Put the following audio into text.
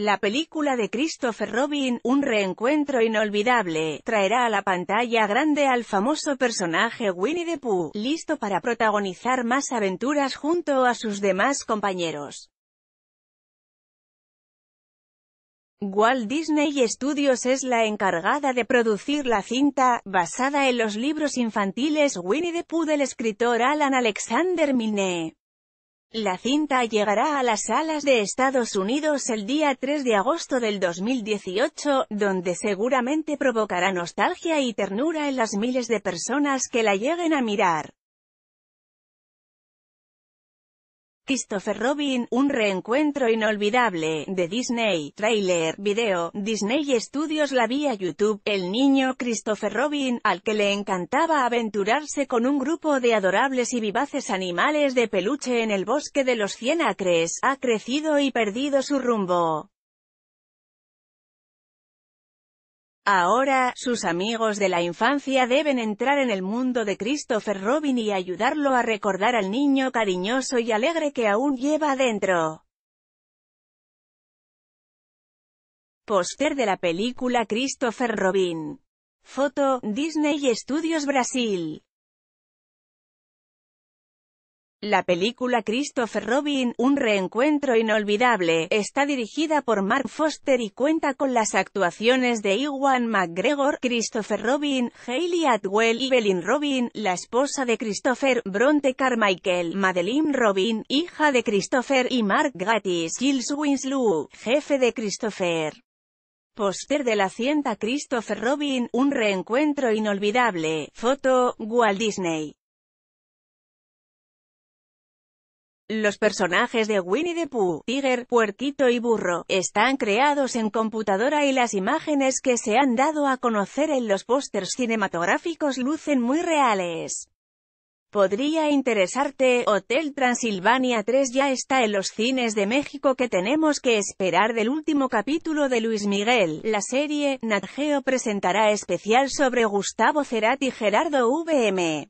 La película de Christopher Robin, Un reencuentro inolvidable, traerá a la pantalla grande al famoso personaje Winnie the Pooh, listo para protagonizar más aventuras junto a sus demás compañeros. Walt Disney Studios es la encargada de producir la cinta, basada en los libros infantiles Winnie the Pooh del escritor Alan Alexander Milne. La cinta llegará a las salas de Estados Unidos el día 3 de agosto del 2018, donde seguramente provocará nostalgia y ternura en las miles de personas que la lleguen a mirar. Christopher Robin, un reencuentro inolvidable, de Disney, trailer, video, Disney Studios la vía YouTube, el niño Christopher Robin, al que le encantaba aventurarse con un grupo de adorables y vivaces animales de peluche en el bosque de los cien acres, ha crecido y perdido su rumbo. Ahora, sus amigos de la infancia deben entrar en el mundo de Christopher Robin y ayudarlo a recordar al niño cariñoso y alegre que aún lleva adentro. Póster de la película Christopher Robin. Foto, Disney Studios Brasil. La película Christopher Robin, un reencuentro inolvidable, está dirigida por Mark Foster y cuenta con las actuaciones de Iwan McGregor, Christopher Robin, Hayley Atwell y Belin Robin, la esposa de Christopher, Bronte Carmichael, Madeline Robin, hija de Christopher y Mark Gatiss, Gilles Winslow, jefe de Christopher. Póster de la cinta Christopher Robin, un reencuentro inolvidable, foto, Walt Disney. Los personajes de Winnie the Pooh, Tiger, Puerquito y Burro, están creados en computadora y las imágenes que se han dado a conocer en los pósters cinematográficos lucen muy reales. Podría interesarte, Hotel Transilvania 3 ya está en los cines de México que tenemos que esperar del último capítulo de Luis Miguel. La serie, Natgeo presentará especial sobre Gustavo Cerati y Gerardo VM.